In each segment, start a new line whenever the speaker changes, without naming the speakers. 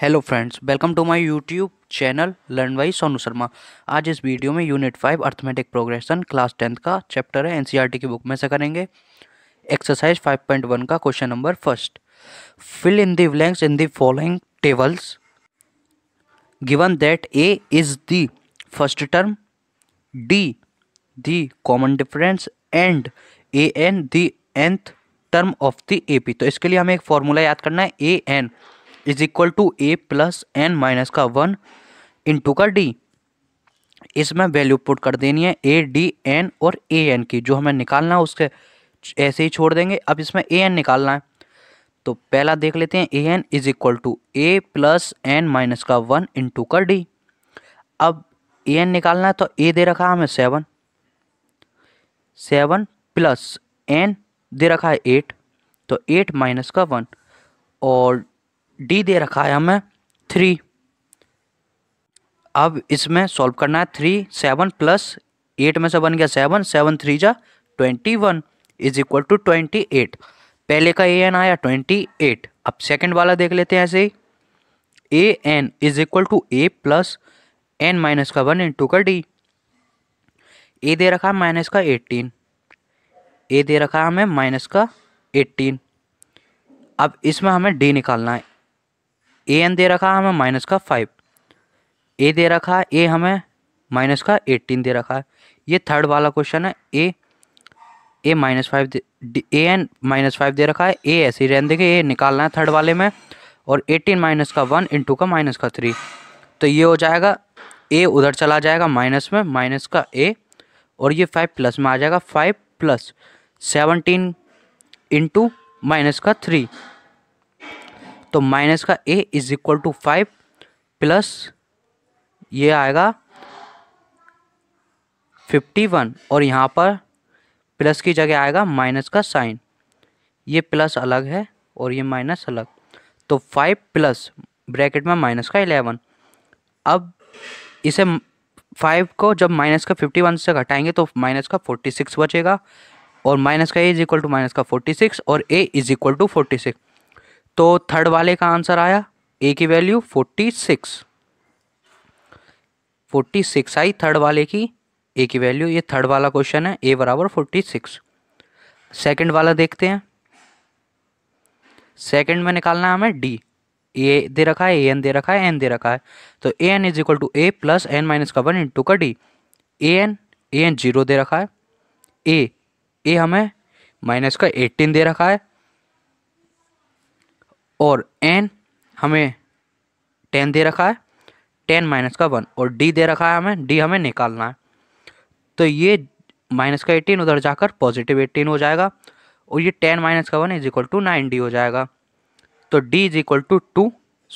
hello friends welcome to my YouTube channel learn by Sonu Sharma आज इस video में unit five arithmetic progression class tenth का chapter है NCERT e की book में से करेंगे एक्सरसाइज फाइव पॉइंट वन का question number first fill in the blanks in the following tables given that A is the first term D the common difference and A N the nth term of the A P तो इसके लिए हमें एक formula याद करना है A N is equal to A plus N minus का one into का डी इसमें वैल्यू पुट कर देनी है ए डी एन और ए एन की जो हमें निकालना है उसके ऐसे ही छोड़ देंगे अब इसमें ए एन निकालना है तो पहला देख लेते हैं A N is equal to A plus N minus का वन इंटू का डी अब ए एन निकालना है तो ए दे रखा है हमें सेवन सेवन प्लस एन दे रखा है एट तो एट माइनस का वन और डी दे रखा है हमें थ्री अब इसमें सॉल्व करना है थ्री सेवन प्लस एट में से बन गया सेवन सेवन थ्री जा twenty one is equal to twenty eight पहले का ए एन आया ट्वेंटी एट अब सेकंड वाला देख लेते हैं ऐसे ही a N is equal to A plus N minus का वन इंटू का डी ए दे रखा है माइनस का एट्टीन ए दे रखा है हमें माइनस का एट्टीन अब इसमें हमें डी निकालना है ए एन दे रखा हमें माइनस का फाइव ए दे रखा है ए हमें माइनस का एट्टीन दे रखा है ये थर्ड वाला क्वेश्चन है a a minus five a n minus five दे रखा है ए ऐसे ही रहने देखिए ए निकालना है थर्ड वाले में और एटीन माइनस का वन इंटू का माइनस का थ्री तो ये हो जाएगा ए उधर चला जाएगा माइनस में माइनस का ए और ये फाइव प्लस में आ जाएगा five plus seventeen into minus का थ्री तो माइनस का a is equal to five plus ये आएगा फिफ्टी वन और यहाँ पर प्लस की जगह आएगा माइनस का साइन ये प्लस अलग है और ये माइनस अलग तो फाइव प्लस ब्रैकेट में माइनस का इलेवन अब इसे फाइव को जब माइनस का फिफ्टी वन से घटाएंगे तो माइनस का फोर्टी सिक्स बचेगा और माइनस का a is equal to minus का फोर्टी सिक्स और a is equal to forty six तो थर्ड वाले का आंसर आया ए की value forty six forty six आई थर्ड वाले की ए की वैल्यू ये थर्ड वाला क्वेश्चन है ए बराबर फोर्टी सिक्स सेकेंड वाला देखते हैं सेकेंड में निकालना है हमें डी ए दे रखा है ए एन दे रखा है एन दे रखा है तो a N is equal to A plus N minus का वन इंटू का d a n a n zero दे रखा है ए ए हमें माइनस का एट्टीन दे रखा है और एन हमें टेन दे रखा है टेन माइनस का वन और डी दे रखा है हमें डी हमें निकालना है तो ये माइनस का एटीन उधर जाकर पॉजिटिव एटीन हो जाएगा और ये टेन माइनस का one is equal to nine d हो जाएगा तो d is equal to two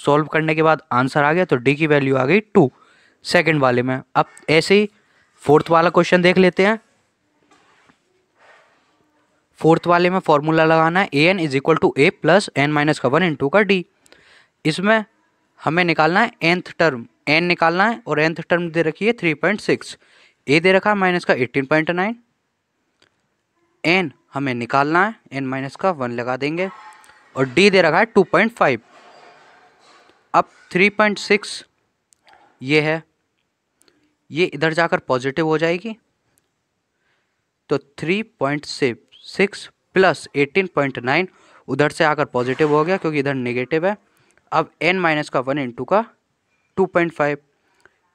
solve करने के बाद आंसर आ गया तो डी की वैल्यू आ गई टू सेकेंड वाले में अब ऐसे ही फोर्थ वाला क्वेश्चन देख लेते हैं फोर्थ वाले में फॉर्मूला लगाना है A N is equal to A plus N minus का वन इंटू का डी इसमें हमें निकालना है एंथ टर्म एन निकालना है और एंथ टर्म दे रखी है थ्री पॉइंट सिक्स ए दे रखा है माइनस का एट्टीन पॉइंट नाइन एन हमें निकालना है एन माइनस का वन लगा देंगे और डी दे रखा है टू पॉइंट फाइव अब थ्री पॉइंट सिक्स ये है ये इधर जाकर पॉजिटिव हो जाएगी तो three point six six plus eighteen point nine उधर से आकर पॉजिटिव हो गया क्योंकि इधर नेगेटिव है अब एन माइनस का वन इंटू का टू पॉइंट फाइव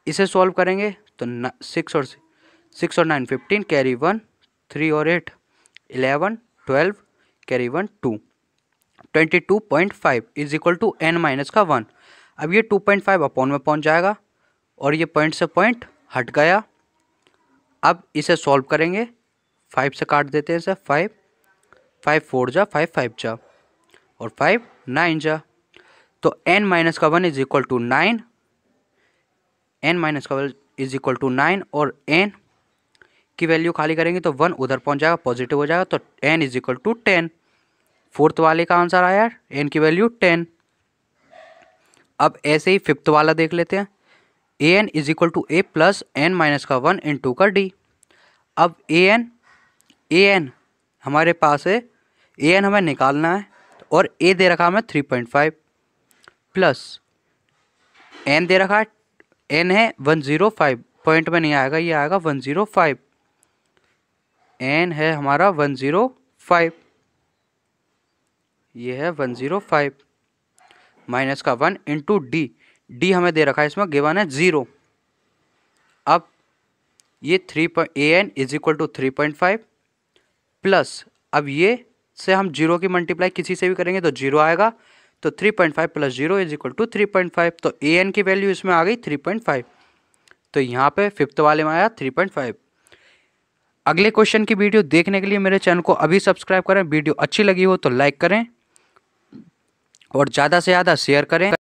इसे सॉल्व करेंगे तो सिक्स और सिक्स और nine fifteen carry one three और eight eleven twelve carry one two twenty two point five is equal to n minus का वन अब ये टू पॉइंट फाइव अपॉन में पहुंच जाएगा और ये पॉइंट से पॉइंट हट गया अब इसे सॉल्व करेंगे फाइव से काट देते हैं सर फाइव फाइव फोर जा फाइव फाइव जा और फाइव नाइन जा तो एन माइनस का one is equal to nine n minus का one is equal to nine और एन की वैल्यू खाली करेंगे तो वन उधर पहुंच जाएगा पॉजिटिव हो जाएगा तो n is equal to ten fourth वाले का आंसर आया एन की वैल्यू टेन अब ऐसे ही फिफ्थ वाला देख लेते हैं A N is equal to A plus N minus का वन इन टू का डी अब ए एन ए एन हमारे पास है ए एन हमें निकालना है और ए दे रखा हमें three point five plus n दे रखा है एन है वन ज़ीरो फाइव पॉइंट में नहीं आएगा ये आएगा वन ज़ीरो फाइव एन है हमारा वन ज़ीरो फाइव ये है वन ज़ीरो फाइव माइनस का वन इंटू डी डी हमें दे रखा है इसमें गिवन है ज़ीरो अब ये three point a N is equal to three point five plus अब ये से हम जीरो की मल्टीप्लाई किसी से भी करेंगे तो जीरो आएगा तो three point five plus zero is equal to three point five तो ए एन की वैल्यू इसमें आ गई थ्री पॉइंट फाइव तो यहाँ पे फिफ्थ वाले में आया थ्री पॉइंट फाइव अगले क्वेश्चन की वीडियो देखने के लिए मेरे चैनल को अभी सब्सक्राइब करें वीडियो अच्छी लगी हो तो लाइक करें और ज़्यादा से ज़्यादा शेयर करें